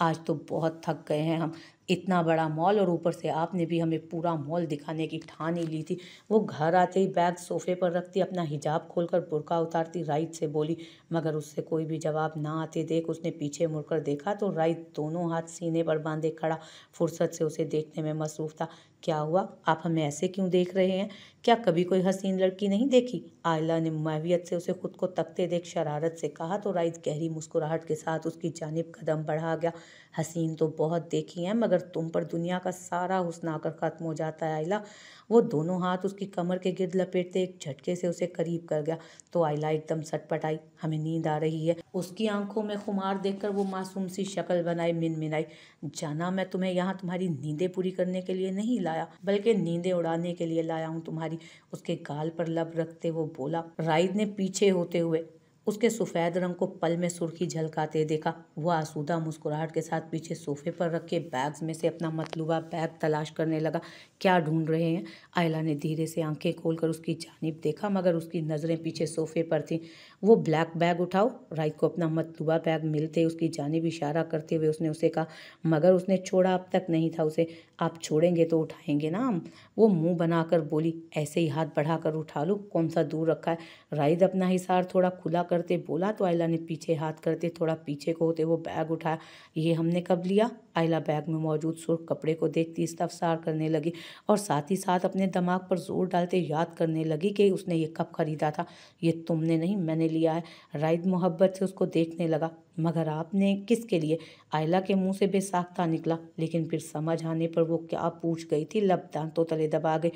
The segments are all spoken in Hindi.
आज तो बहुत थक गए हैं हम इतना बड़ा मॉल और ऊपर से आपने भी हमें पूरा मॉल दिखाने की ठानी ली थी वो घर आते ही बैग सोफे पर रखती अपना हिजाब खोलकर बुरका उतारती राइट से बोली मगर उससे कोई भी जवाब ना आते देख उसने पीछे मुड़कर देखा तो राइट दोनों हाथ सीने पर बांधे खड़ा फुर्सत से उसे देखने में मसरूफ़ था क्या हुआ आप हमें ऐसे क्यों देख रहे हैं क्या कभी कोई हसीन लड़की नहीं देखी आयला ने मावियत से उसे खुद को तकते देख शरारत से कहा तो राइज गहरी मुस्कुराहट के साथ उसकी जानब कदम बढ़ा गया हसीन तो बहुत देखी हैं मगर तुम पर दुनिया का सारा हुसन आकर ख़त्म हो जाता है आयला वो दोनों हाथ उसकी कमर के गिरद लपेटते एक झटके से उसे करीब कर गया तो आयला एकदम सटपट आई हमें नींद आ रही है उसकी आंखों में खुमार देखकर वो मासूम सी शक्ल बनाई मिन मिनाई जाना मैं तुम्हें यहाँ तुम्हारी नींदें पूरी करने के लिए नहीं लाया बल्कि नींदें उड़ाने के लिए लाया हूँ तुम्हारी तुम्हारी उसके गाल पर लब रखते वो बोला राइद ने पीछे होते हुए उसके सफ़ेद रंग को पल में सुर्खी झलकाते देखा वह आसूदा मुस्कुराहट के साथ पीछे सोफे पर रखे बैग्स में से अपना मतलूबा बैग तलाश करने लगा क्या ढूंढ रहे हैं आयला ने धीरे से आंखें खोलकर उसकी जानब देखा मगर उसकी नज़रें पीछे सोफे पर थीं वो ब्लैक बैग उठाओ राइट को अपना मतलूबा बैग मिलते उसकी जानब इशारा करते हुए उसने उसे कहा मगर उसने छोड़ा अब तक नहीं था उसे आप छोड़ेंगे तो उठाएंगे ना हम वो मुंह बनाकर बोली ऐसे ही हाथ बढ़ाकर उठा लो कौन सा दूर रखा है राइद अपना हिसार थोड़ा खुला कर करते बोला तो आयला ने पीछे हाथ करते थोड़ा पीछे को होते वो बैग उठाया ये हमने कब लिया आयला बैग में मौजूद सुर्ख कपड़े को देखती इस्तफसार करने लगी और साथ ही साथ अपने दिमाग पर जोर डालते याद करने लगी कि उसने ये कब खरीदा था ये तुमने नहीं मैंने लिया है राइद मोहब्बत से उसको देखने लगा मगर आपने किसके लिए आयला के मुंह से बेसाख्ता निकला लेकिन फिर समझ आने पर वो क्या पूछ गई थी लब दांतों तले दबा गए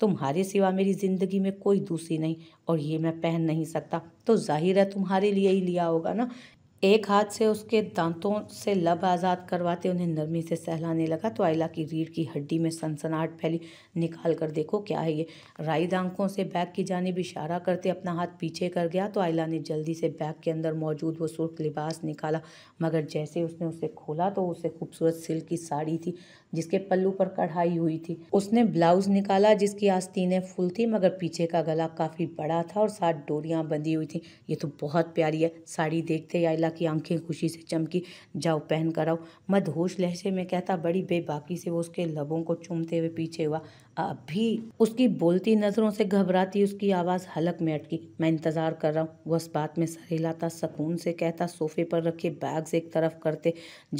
तुम्हारे सिवा मेरी ज़िंदगी में कोई दूसरी नहीं और ये मैं पहन नहीं सकता तो जाहिर है तुम्हारे लिए ही लिया होगा ना एक हाथ से उसके दांतों से लब आज़ाद करवाते उन्हें नरमी से सहलाने लगा तो आयला की रीढ़ की हड्डी में सनसनाहट फैली निकाल कर देखो क्या है ये राइद आंखों से बैग की जानब इशारा करते अपना हाथ पीछे कर गया तो आयला ने जल्दी से बैग के अंदर मौजूद वो सुर्ख लिबास निकाला मगर जैसे उसने उसे खोला तो उसे खूबसूरत सिल्क की साड़ी थी जिसके पल्लू पर कढ़ाई हुई थी उसने ब्लाउज निकाला जिसकी आस्तीनें फुल थी मगर पीछे का गला काफ़ी बड़ा था और साथ डोरियाँ बंधी हुई थी ये तो बहुत प्यारी है साड़ी देखते आयला की आंखें खुशी से चमकी जाओ पहन कर आओ मदहोश लहजे में कहता बड़ी बेबाकी से वो उसके लबों को चूमते हुए पीछे हुआ अभी उसकी बोलती नज़रों से घबराती उसकी आवाज़ हलक में अटकी मैं इंतज़ार कर रहा हूँ वह उस बात में सहेलाता हिलाता सुकून से कहता सोफे पर रखे बैग्स एक तरफ करते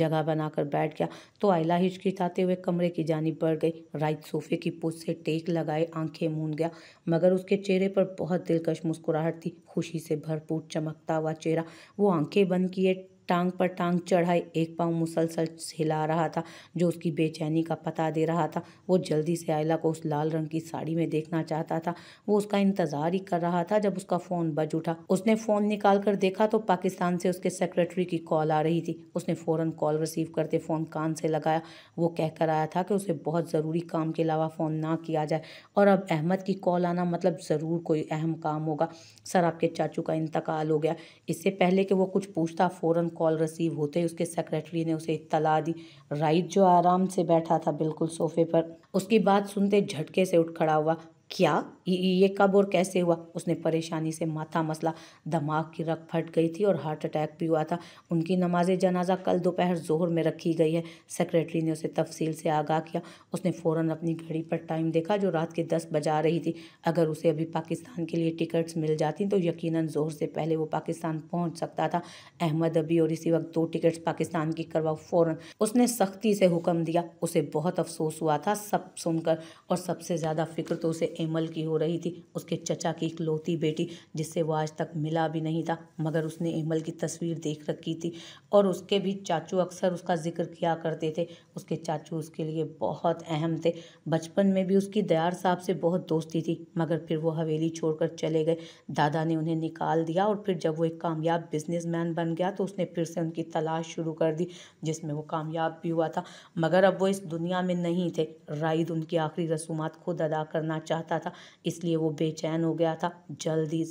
जगह बनाकर बैठ गया तो आयला हिचकिचाते भागते हुए कमरे की जानी बढ़ गई राइट सोफे की पुछ से टेक लगाए आंखें मूंद गया मगर उसके चेहरे पर बहुत दिलकश मुस्कुराहट थी खुशी से भरपूर चमकता हुआ चेहरा वो आंखें बंद किए टांग पर टांग चढ़ाए एक पांव मुसलसल हिला रहा था जो उसकी बेचैनी का पता दे रहा था वो जल्दी से आयला को उस लाल रंग की साड़ी में देखना चाहता था वो उसका इंतजार ही कर रहा था जब उसका फ़ोन बज उठा उसने फ़ोन निकाल कर देखा तो पाकिस्तान से उसके सेक्रेटरी की कॉल आ रही थी उसने फ़ौरन कॉल रिसीव करते फ़ोन कान से लगाया वो कहकर आया था कि उसे बहुत ज़रूरी काम के अलावा फ़ोन ना किया जाए और अब अहमद की कॉल आना मतलब ज़रूर कोई अहम काम होगा सर आपके चाचू का इंतकाल हो गया इससे पहले कि वो कुछ पूछता फ़ौरन कॉल रिसीव होते ही उसके सेक्रेटरी ने उसे इतला दी राइट जो आराम से बैठा था बिल्कुल सोफे पर उसकी बात सुनते झटके से उठ खड़ा हुआ क्या ये कब और कैसे हुआ उसने परेशानी से माथा मसला दिमाग की रख फट गई थी और हार्ट अटैक भी हुआ था उनकी नमाज जनाजा कल दोपहर जोहर में रखी गई है सेक्रेटरी ने उसे तफसील से आगाह किया उसने फ़ौरन अपनी घड़ी पर टाइम देखा जो रात के दस बजा रही थी अगर उसे अभी पाकिस्तान के लिए टिकट्स मिल जाती तो यकीन जोहर से पहले वो पाकिस्तान पहुँच सकता था अहमद अभी और इसी वक्त दो टिकट्स पाकिस्तान की करवाओ फ़ौरन उसने सख्ती से हुक्म दिया उसे बहुत अफसोस हुआ था सब सुनकर और सबसे ज़्यादा फिक्र तो उसे एमल की हो रही थी उसके चचा की इकलौती बेटी जिससे वो आज तक मिला भी नहीं था मगर उसने एमल की तस्वीर देख रखी थी और उसके भी चाचू अक्सर उसका जिक्र किया करते थे उसके चाचू उसके लिए बहुत अहम थे बचपन में भी उसकी दयार साहब से बहुत दोस्ती थी मगर फिर वो हवेली छोड़कर चले गए दादा ने उन्हें निकाल दिया और फिर जब वो एक कामयाब बिजनेसमैन बन गया तो उसने फिर से उनकी तलाश शुरू कर दी जिसमें वो कामयाब भी हुआ था मगर अब वो इस दुनिया में नहीं थे राइद उनकी आखिरी रसूमात खुद अदा करना चाहता था इसलिए वो बेचैन हो गया था जल्दी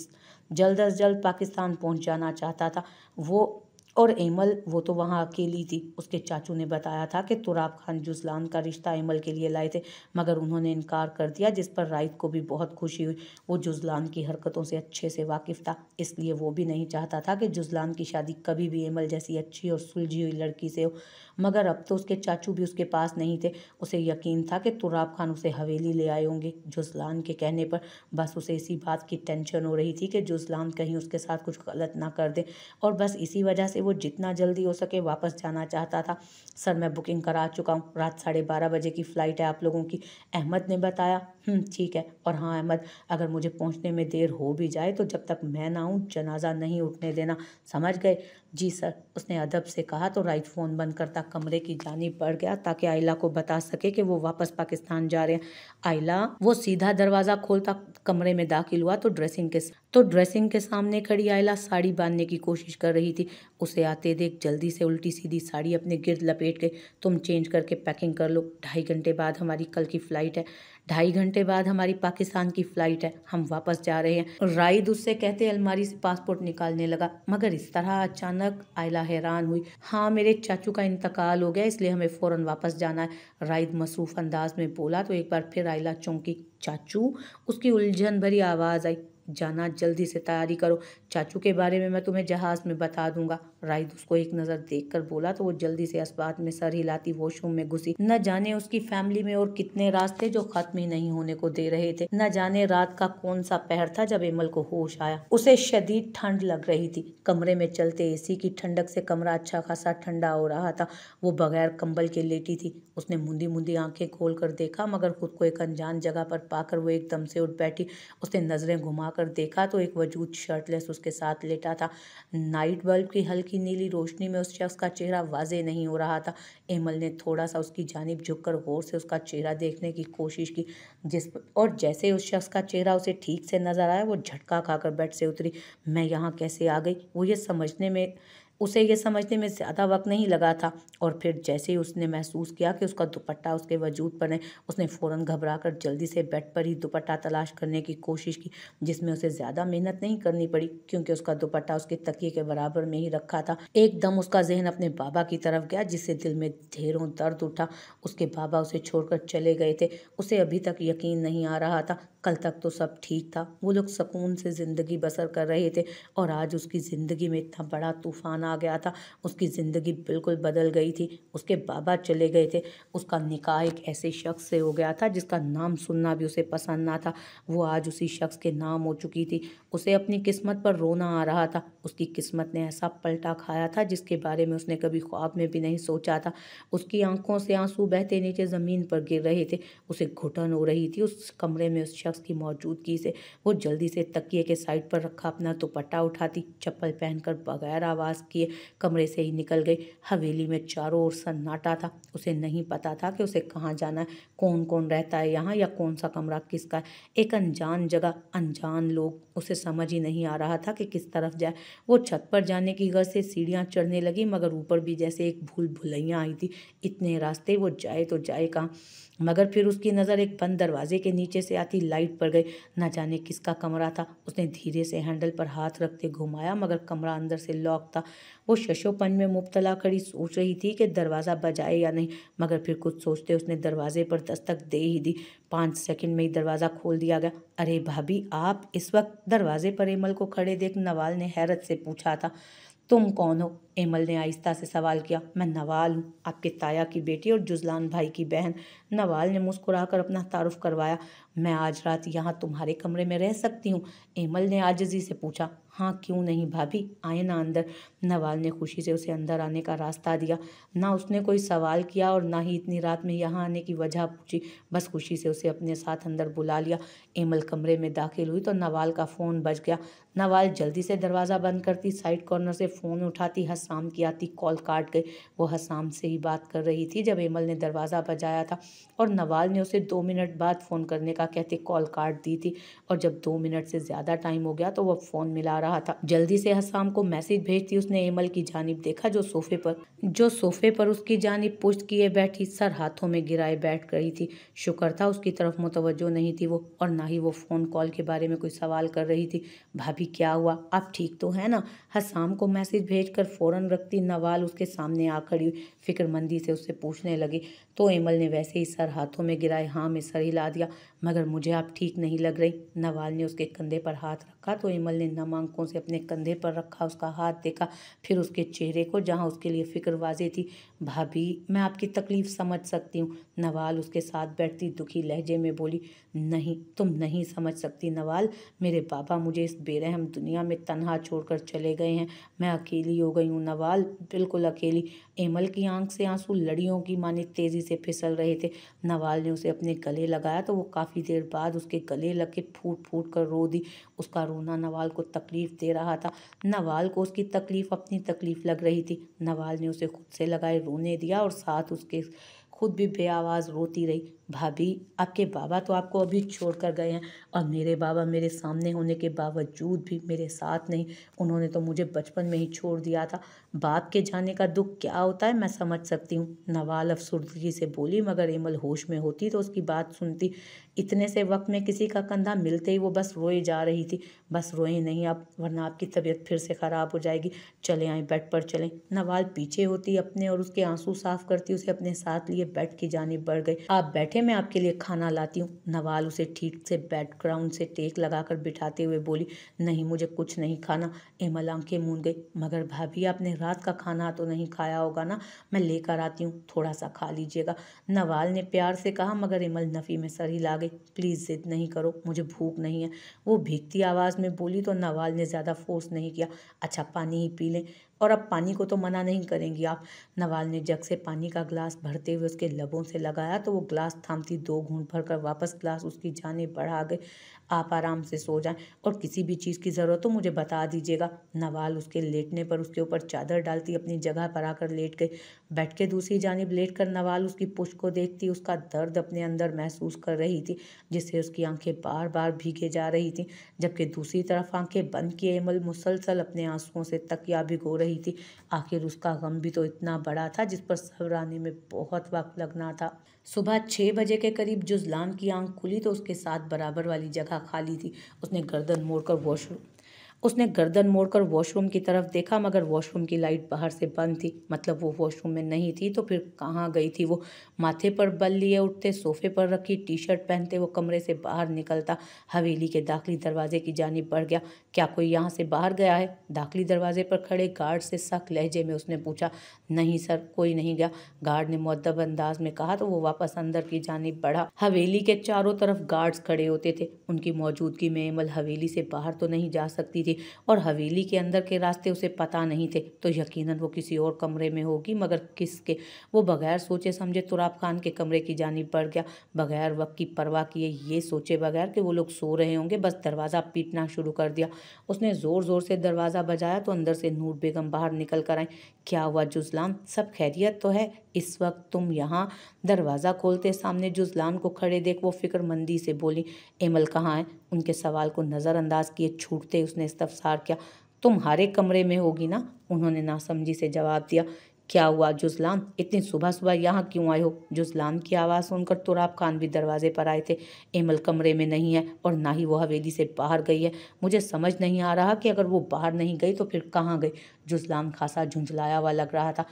जल्द अज जल्द पाकिस्तान पहुंच जाना चाहता था वो और एमल वो तो वहाँ अकेली थी उसके चाचू ने बताया था कि तुराब खान जुजलान का रिश्ता एमल के लिए लाए थे मगर उन्होंने इनकार कर दिया जिस पर राइत को भी बहुत खुशी हुई वो जुजलान की हरकतों से अच्छे से वाकिफ था इसलिए वो भी नहीं चाहता था कि जुजलान की शादी कभी भी एमल जैसी अच्छी और सुलझी हुई लड़की से हो मगर अब तो उसके चाचू भी उसके पास नहीं थे उसे यकीन था कि तुराब खान उसे हवेली ले आए होंगे जुजलान के कहने पर बस उसे इसी बात की टेंशन हो रही थी कि जुजलान कहीं उसके साथ कुछ गलत ना कर दे और बस इसी वजह से वो जितना जल्दी हो सके वापस जाना चाहता था सर मैं बुकिंग करा चुका हूँ रात साढ़े बारह बजे की फ़्लाइट है आप लोगों की अहमद ने बताया हम्म, ठीक है और हाँ अहमद अगर मुझे पहुँचने में देर हो भी जाए तो जब तक मैं ना आऊँ जनाजा नहीं उठने देना समझ गए जी सर उसने अदब से कहा तो राइट फ़ोन बंद करता कमरे की जानी पड़ गया ताकि आयला को बता सके कि वो वापस पाकिस्तान जा रहे हैं आयला वो सीधा दरवाज़ा खोलता कमरे में दाखिल हुआ तो ड्रेसिंग के तो ड्रेसिंग के सामने खड़ी आयला साड़ी बांधने की कोशिश कर रही थी उसे से आते देख जल्दी से उल्टी सीधी साड़ी अपने गिर्द लपेट के तुम चेंज करके पैकिंग कर लो ढाई घंटे बाद हमारी कल की फ़्लाइट है ढाई घंटे बाद हमारी पाकिस्तान की फ़्लाइट है हम वापस जा रहे हैं राइद उससे कहते अलमारी से पासपोर्ट निकालने लगा मगर इस तरह अचानक आयला हैरान हुई हाँ मेरे चाचू का इंतकाल हो गया इसलिए हमें फ़ौरन वापस जाना है राइद मसरूफ़ अंदाज में बोला तो एक बार फिर आयला चौंकी चाचू उसकी उलझन भरी आवाज़ आई जाना जल्दी से तैयारी करो चाचू के बारे में मैं तुम्हें जहाज़ में बता दूंगा राइद उसको एक नज़र देखकर बोला तो वो जल्दी से अस्पात में सर हिलाती वॉशरूम में घुसी न जाने उसकी फैमिली में और कितने रास्ते जो खत्म ही नहीं होने को दे रहे थे न जाने रात का कौन सा पहर था जब एमल को होश आया उसे शदीद ठंड लग रही थी कमरे में चलते सी की ठंडक से कमरा अच्छा खासा ठंडा हो रहा था वो बगैर कम्बल के लेटी थी उसने मुंदी मुंदी आंखें खोल कर देखा मगर खुद को एक अनजान जगह पर पाकर वो एकदम से उठ बैठी उसने नजरें घुमा उठाकर देखा तो एक वजूद शर्टलेस उसके साथ लेटा था नाइट बल्ब की हल्की नीली रोशनी में उस शख्स का चेहरा वाजे नहीं हो रहा था एमल ने थोड़ा सा उसकी जानब झुककर गौर से उसका चेहरा देखने की कोशिश की जिस और जैसे उस शख्स का चेहरा उसे ठीक से नज़र आया वो झटका खाकर बेड से उतरी मैं यहाँ कैसे आ गई वो ये समझने में उसे यह समझने में ज़्यादा वक्त नहीं लगा था और फिर जैसे ही उसने महसूस किया कि उसका दुपट्टा उसके वजूद पर है उसने फ़ौरन घबराकर जल्दी से बेड पर ही दुपट्टा तलाश करने की कोशिश की जिसमें उसे ज़्यादा मेहनत नहीं करनी पड़ी क्योंकि उसका दुपट्टा उसके तकिए के बराबर में ही रखा था एकदम उसका जहन अपने बाबा की तरफ गया जिससे दिल में ढेरों दर्द उठा उसके बाबा उसे छोड़कर चले गए थे उसे अभी तक यकीन नहीं आ रहा था कल तक तो सब ठीक था वो लोग सुकून से ज़िंदगी बसर कर रहे थे और आज उसकी ज़िंदगी में इतना बड़ा तूफ़ान आ गया था उसकी ज़िंदगी बिल्कुल बदल गई थी उसके बाबा चले गए थे उसका निकाह एक ऐसे शख्स से हो गया था जिसका नाम सुनना भी उसे पसंद ना था वो आज उसी शख्स के नाम हो चुकी थी उसे अपनी किस्मत पर रोना आ रहा था उसकी किस्मत ने ऐसा पलटा खाया था जिसके बारे में उसने कभी ख्वाब में भी नहीं सोचा था उसकी आंखों से आंसू बहते नीचे ज़मीन पर गिर रहे थे उसे घुटन हो रही थी उस कमरे में उस शख्स उसकी की मौजूदगी से वो जल्दी से तकिए के साइड पर रखा अपना दुपट्टा उठाती चप्पल पहनकर बगैर आवाज़ किए कमरे से ही निकल गई हवेली में चारों ओर सन्नाटा था उसे नहीं पता था कि उसे कहाँ जाना है कौन कौन रहता है यहाँ या कौन सा कमरा किसका है एक अनजान जगह अनजान लोग उसे समझ ही नहीं आ रहा था कि किस तरफ जाए वो छत पर जाने की गर्ज से सीढ़ियाँ चढ़ने लगी मगर ऊपर भी जैसे एक भूल भुलैया आई थी इतने रास्ते वो जाए तो जाए कहाँ मगर फिर उसकी नज़र एक बंद दरवाजे के नीचे से आती लाइट पर गई न जाने किसका कमरा था उसने धीरे से हैंडल पर हाथ रखते घुमाया मगर कमरा अंदर से लॉक था वो शशोपन में मुबतला खड़ी सोच रही थी कि दरवाज़ा बजाए या नहीं मगर फिर कुछ सोचते उसने दरवाजे पर दस्तक दे ही दी पाँच सेकंड में ही दरवाज़ा खोल दिया गया अरे भाभी आप इस वक्त दरवाजे पर एमल को खड़े देख नवाल ने हैरत से पूछा था तुम कौन हो एमल ने आहिस्ता से सवाल किया मैं नवाल हूँ आपके ताया की बेटी और जुजलान भाई की बहन नवाल ने मुस्कुराकर अपना तारुफ करवाया मैं आज रात यहाँ तुम्हारे कमरे में रह सकती हूँ एमल ने आजजी से पूछा हाँ क्यों नहीं भाभी आए ना अंदर नवाल ने खुशी से उसे अंदर आने का रास्ता दिया ना उसने कोई सवाल किया और ना ही इतनी रात में यहाँ आने की वजह पूछी बस खुशी से उसे अपने साथ अंदर बुला लिया एमल कमरे में दाखिल हुई तो नवाल का फ़ोन बज गया नवाल जल्दी से दरवाज़ा बंद करती साइड कॉर्नर से फ़ोन उठाती हसाम की आती कॉल काट गई वो हसाम से ही बात कर रही थी जब एमल ने दरवाज़ा बजाया था और नवाल ने उसे दो मिनट बाद फ़ोन करने का क्या कहते कॉल काट दी थी और जब दो मिनट से ज़्यादा टाइम हो गया तो वह फ़ोन मिला रहा था जल्दी से हसाम को मैसेज भेज दी उसने एमल की जानब देखा जो सोफे पर जो सोफे पर उसकी जानब पुष्ट किए बैठी सर हाथों में गिराए बैठ गई थी शुक्र था उसकी तरफ मुतवजो नहीं थी वो और ना ही वो फ़ोन कॉल के बारे में कोई सवाल कर रही थी भाभी क्या हुआ आप ठीक तो है ना हसाम को मैसेज भेज कर फ़ौरन रखती नवाल उसके सामने आ खड़ी फिक्रमंदी से उससे पूछने लगी तो एमल ने वैसे ही सर हाथों में गिराए हाँ में सर हिला दिया मगर मुझे आप ठीक नहीं लग रही नवाल ने उसके कंधे पर हाथ रखा तो इमल ने नम आंखों से अपने कंधे पर रखा उसका हाथ देखा फिर उसके चेहरे को जहाँ उसके लिए फिक्र वाज़ी थी भाभी मैं आपकी तकलीफ़ समझ सकती हूँ नवाल उसके साथ बैठती दुखी लहजे में बोली नहीं तुम नहीं समझ सकती नवाल मेरे बाबा मुझे इस बेरहम दुनिया में तनहा छोड़ चले गए हैं मैं अकेली हो गई हूँ नवाल बिल्कुल अकेली एमल की आंख से आंसू लड़ियों की माने तेज़ी से फिसल रहे थे नवाल ने उसे अपने गले लगाया तो वो काफ़ी देर बाद उसके गले लग के फूट फूट कर रो दी उसका रोना नवाल को तकलीफ़ दे रहा था नवाल को उसकी तकलीफ़ अपनी तकलीफ़ लग रही थी नवाल ने उसे खुद से लगाए रोने दिया और साथ उसके खुद भी बे आवाज़ रोती रही भाभी आपके बाबा तो आपको अभी छोड़ कर गए हैं और मेरे बाबा मेरे सामने होने के बावजूद भी मेरे साथ नहीं उन्होंने तो मुझे बचपन में ही छोड़ दिया था बाप के जाने का दुख क्या होता है मैं समझ सकती हूँ नवाल अफसुर्दगी से बोली मगर एमल होश में होती तो उसकी बात सुनती इतने से वक्त में किसी का कंधा मिलते ही वो बस रोए जा रही थी बस रोए नहीं आप वरना आपकी तबीयत फिर से ख़राब हो जाएगी चले आए बेड पर चलें नवाल पीछे होती अपने और उसके आंसू साफ करती उसे अपने साथ लिए बेड की जानी बढ़ गई आप बैठे मैं आपके लिए खाना लाती हूँ नवाल उसे ठीक से बैकग्राउंड से टेक लगाकर बिठाते हुए बोली नहीं मुझे कुछ नहीं खाना एमल आंखें मून गई मगर भाभी आपने रात का खाना तो नहीं खाया होगा ना मैं लेकर आती हूँ थोड़ा सा खा लीजिएगा नवाल ने प्यार से कहा मगर इमल नफ़ी में सर ला गई भाई प्लीज़ ज़िद नहीं करो मुझे भूख नहीं है वो भीगती आवाज़ में बोली तो नवाल ने ज़्यादा फोर्स नहीं किया अच्छा पानी ही पी लें और अब पानी को तो मना नहीं करेंगी आप नवाल ने जग से पानी का गिलास भरते हुए उसके लबों से लगाया तो वो गिलास थामती दो घूंट भर कर वापस गिलास उसकी जाने बढ़ा गए आप आराम से सो जाएं और किसी भी चीज़ की ज़रूरत हो मुझे बता दीजिएगा नवाल उसके लेटने पर उसके ऊपर चादर डालती अपनी जगह पर आकर लेट गई बैठ के दूसरी जानब लेट कर नवाल उसकी पुश को देखती उसका दर्द अपने अंदर महसूस कर रही थी जिससे उसकी आंखें बार बार भीगे जा रही थी जबकि दूसरी तरफ आंखें बंद किए अमल मुसलसल अपने आंसुओं से तकिया भिगो रही थी आखिर उसका गम भी तो इतना बड़ा था जिस पर सब्र आने में बहुत वक्त लगना था सुबह छः बजे के करीब जुजलान की आंख खुली तो उसके साथ बराबर वाली जगह था खाली थी उसने गर्दन मोड़कर वॉशरूम उसने गर्दन मोड़कर वॉशरूम की तरफ देखा मगर वॉशरूम की लाइट बाहर से बंद थी मतलब वो वॉशरूम में नहीं थी तो फिर कहाँ गई थी वो माथे पर बल लिए उठते सोफे पर रखी टी शर्ट पहनते वो कमरे से बाहर निकलता हवेली के दाखिली दरवाजे की जानब बढ़ गया क्या कोई यहाँ से बाहर गया है दाखिली दरवाजे पर खड़े गार्ड से सख्त लहजे में उसने पूछा नहीं सर कोई नहीं गया गार्ड ने मदब अंदाज में कहा तो वो वापस अंदर की जानब बढ़ा हवेली के चारों तरफ गार्ड्स खड़े होते थे उनकी मौजूदगी में अमल हवेली से बाहर तो नहीं जा सकती थी और हवेली के अंदर के रास्ते उसे पता नहीं थे तो यकीनन वो किसी और कमरे में होगी मगर किसके वो बगैर सोचे समझे तुराब खान के कमरे की जानी पड़ गया बगैर वक्त की परवाह किए ये सोचे बगैर कि वो लोग सो रहे होंगे बस दरवाज़ा पीटना शुरू कर दिया उसने ज़ोर ज़ोर से दरवाज़ा बजाया तो अंदर से नूर बेगम बाहर निकल कर आई क्या हुआ जुजलाम सब खैरियत तो है इस वक्त तुम यहाँ दरवाज़ा खोलते सामने जुजलाम को खड़े देख वो फिक्रमंदी से बोली एमल कहाँ है उनके सवाल को नज़रअंदाज किए छूटते उसने इस्तफसार किया तुम्हारे कमरे में होगी ना उन्होंने नासमझी से जवाब दिया क्या हुआ जुजलान इतनी सुबह सुबह यहाँ क्यों आए हो जुजलान की आवाज़ सुनकर तुराब तो खान भी दरवाजे पर आए थे एमल कमरे में नहीं है और ना ही वह हवेली से बाहर गई है मुझे समझ नहीं आ रहा कि अगर वो बाहर नहीं गई तो फिर कहाँ गई जुजलान खासा झुंझलाया हुआ लग रहा था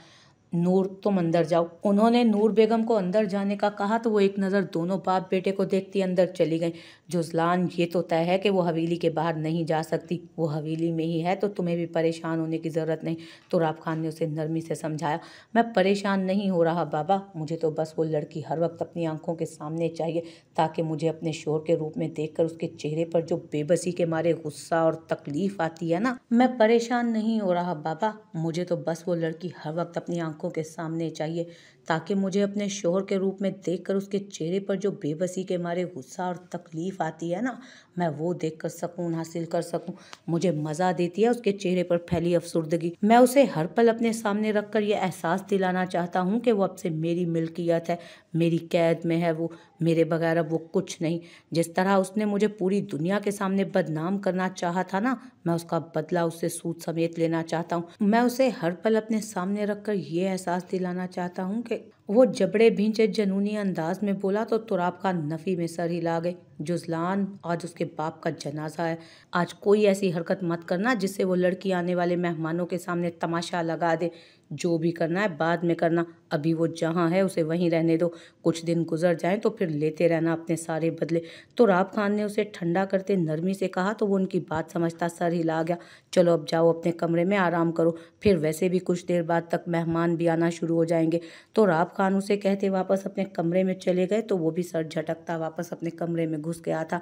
नूर तुम अंदर जाओ उन्होंने नूर बेगम को अंदर जाने का कहा तो वो एक नज़र दोनों बाप बेटे को देखती अंदर चली गई जुजलान ये तो तय है कि वो हवेली के बाहर नहीं जा सकती वो हवेली में ही है तो तुम्हें भी परेशान होने की ज़रूरत नहीं तो राब खान ने उसे नरमी से समझाया मैं परेशान नहीं हो रहा बाबा मुझे तो बस वो लड़की हर वक्त अपनी आंखों के सामने चाहिए ताकि मुझे अपने शोर के रूप में देख उसके चेहरे पर जो बेबसी के मारे गुस्सा और तकलीफ़ आती है ना मैं परेशान नहीं हो रहा बाबा मुझे तो बस वो लड़की हर वक्त अपनी आंखों आंखों के सामने चाहिए ताकि मुझे अपने शोहर के रूप में देखकर उसके चेहरे पर जो बेबसी के मारे गुस्सा और तकलीफ़ आती है ना मैं वो देख कर सकून हासिल कर सकूँ मुझे मज़ा देती है उसके चेहरे पर फैली अफसरदगी मैं उसे हर पल अपने सामने रख कर यह एहसास दिलाना चाहता हूँ कि वो अब से मेरी मिल्कियत है मेरी कैद में है वो मेरे बगैर अब वो कुछ नहीं जिस तरह उसने मुझे पूरी दुनिया के सामने बदनाम करना चाहा था ना मैं उसका बदला उससे सूद समेत लेना चाहता हूँ मैं उसे हर पल अपने सामने रख कर ये एहसास दिलाना चाहता हूँ कि वो जबड़े भींचे जनूनी अंदाज में बोला तो तुराब का नफी में सर हिला गए जुजलान आज उसके बाप का जनाजा है आज कोई ऐसी हरकत मत करना जिससे वो लड़की आने वाले मेहमानों के सामने तमाशा लगा दे जो भी करना है बाद में करना अभी वो जहाँ है उसे वहीं रहने दो कुछ दिन गुजर जाएं तो फिर लेते रहना अपने सारे बदले तो राब खान ने उसे ठंडा करते नरमी से कहा तो वो उनकी बात समझता सर हिला गया चलो अब जाओ अपने कमरे में आराम करो फिर वैसे भी कुछ देर बाद तक मेहमान भी आना शुरू हो जाएंगे तो राब खान उसे कहते वापस अपने कमरे में चले गए तो वो भी सर झटकता वापस अपने कमरे में घुस गया था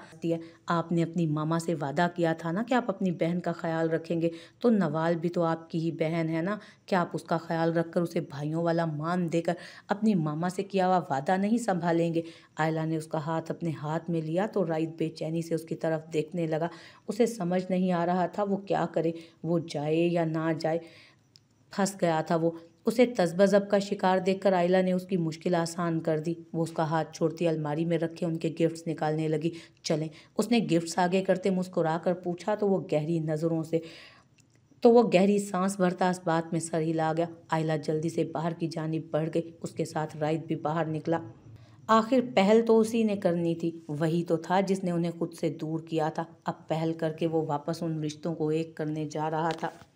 आपने अपनी मामा से वादा किया था ना कि आप अपनी बहन का ख्याल रखेंगे तो नवाल भी तो आपकी ही बहन है ना क्या आप उसका का ख्याल रखकर उसे भाइयों वाला मान देकर अपने मामा से किया हुआ वादा नहीं संभालेंगे आयला ने उसका हाथ अपने हाथ में लिया तो राइत बेचैनी से उसकी तरफ देखने लगा उसे समझ नहीं आ रहा था वो क्या करे वो जाए या ना जाए फंस गया था वो उसे तजबजब का शिकार देखकर आयला ने उसकी मुश्किल आसान कर दी वो उसका हाथ छोड़ती अलमारी में रखे उनके गिफ्ट्स निकालने लगी चलें उसने गिफ्ट्स आगे करते मुस्कुरा कर पूछा तो वो गहरी नज़रों से तो वो गहरी सांस भरता इस बात में सर हिला गया आयला जल्दी से बाहर की जानी बढ़ गई उसके साथ राइत भी बाहर निकला आखिर पहल तो उसी ने करनी थी वही तो था जिसने उन्हें खुद से दूर किया था अब पहल करके वो वापस उन रिश्तों को एक करने जा रहा था